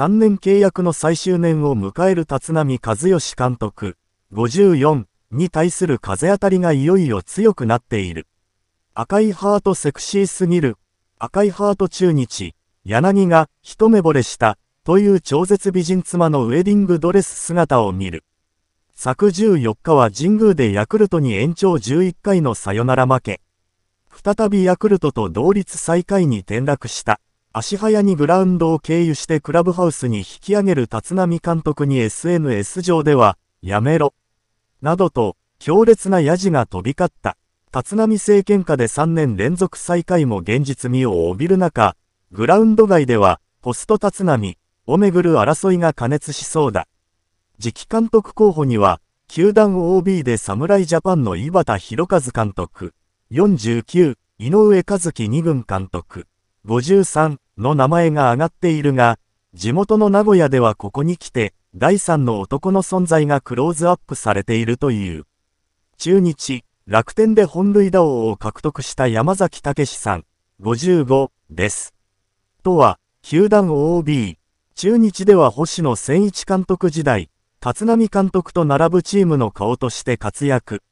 3年契約の最終年を迎える立浪和義監督54に対する風当たりがいよいよ強くなっている。赤いハートセクシーすぎる。赤いハート中日、柳が一目惚れしたという超絶美人妻のウェディングドレス姿を見る。昨14日は神宮でヤクルトに延長11回のサヨナラ負け。再びヤクルトと同率最下位に転落した。足早にグラウンドを経由してクラブハウスに引き上げる立浪監督に SNS 上では、やめろ。などと、強烈なヤジが飛び交った。立浪政権下で3年連続最下位も現実味を帯びる中、グラウンド外では、ポスト立浪をめぐる争いが過熱しそうだ。次期監督候補には、球団 OB で侍ジャパンの井端博和監督、49、井上和樹2軍監督、53の名前が挙がっているが、地元の名古屋ではここに来て、第3の男の存在がクローズアップされているという。中日、楽天で本塁打王を獲得した山崎武さん、55です。とは、球団 OB、中日では星野千一監督時代、立浪監督と並ぶチームの顔として活躍。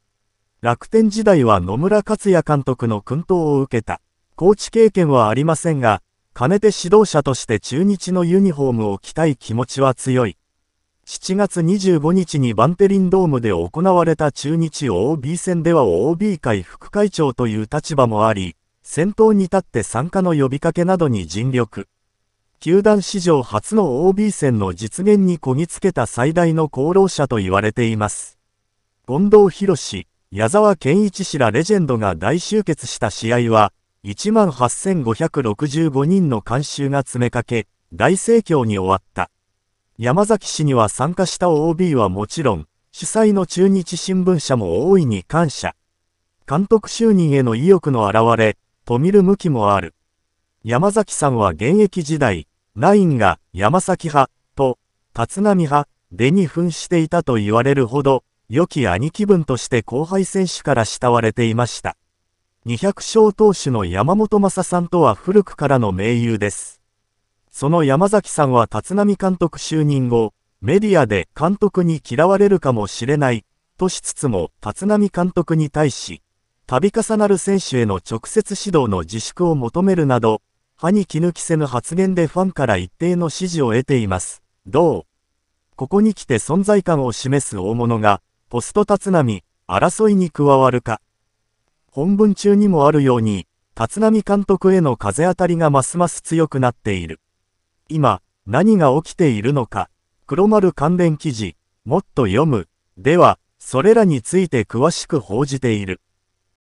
楽天時代は野村克也監督の訓導を受けた。コーチ経験はありませんが、かねて指導者として中日のユニフォームを着たい気持ちは強い。7月25日にバンテリンドームで行われた中日 OB 戦では OB 会副会長という立場もあり、先頭に立って参加の呼びかけなどに尽力。球団史上初の OB 戦の実現にこぎつけた最大の功労者と言われています。近藤博士、矢沢健一氏らレジェンドが大集結した試合は、1万8565人の観衆が詰めかけ、大盛況に終わった。山崎氏には参加した OB はもちろん、主催の中日新聞社も大いに感謝。監督就任への意欲の表れ、と見る向きもある。山崎さんは現役時代、ナインが山崎派と立浪派でに扮していたと言われるほど、良き兄貴分として後輩選手から慕われていました。200勝投手の山本昌さんとは古くからの盟友です。その山崎さんは立浪監督就任後、メディアで監督に嫌われるかもしれない、としつつも立浪監督に対し、度重なる選手への直接指導の自粛を求めるなど、歯に気抜きせぬ発言でファンから一定の支持を得ています。どうここに来て存在感を示す大物が、ポスト立浪、争いに加わるか。本文中にもあるように、立浪監督への風当たりがますます強くなっている。今、何が起きているのか、黒丸関連記事、もっと読む、では、それらについて詳しく報じている。